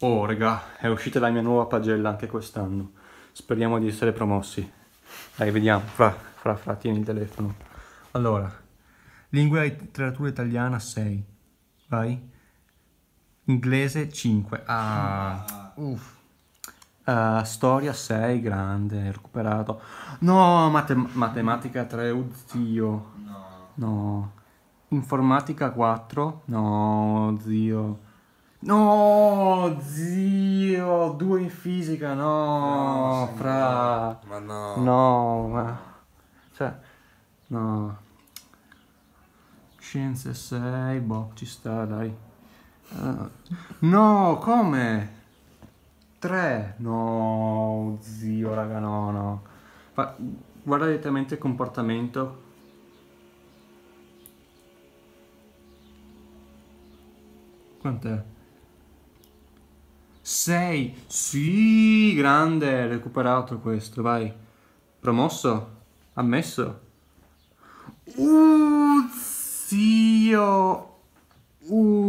Oh raga, è uscita la mia nuova pagella anche quest'anno. Speriamo di essere promossi. Dai, vediamo. Fra, fra, fra, tieni il telefono. Allora, lingua e letteratura italiana 6. Vai. Inglese 5. Ah. ah, uff. Uh, storia 6, grande, recuperato. No, mate matematica 3, oddio. No. no. Informatica 4, no, zio. No, zio, due in fisica, no, no fra... Ma no. No, ma... Cioè, no. Scienze 6, boh, ci sta, dai. Uh, no, come? 3, no, zio, raga, no, no. Fa, guarda direttamente il comportamento Quant'è? 6. Sì, grande, recuperato questo, vai. Promosso? Ammesso? Uh, zio! Uh.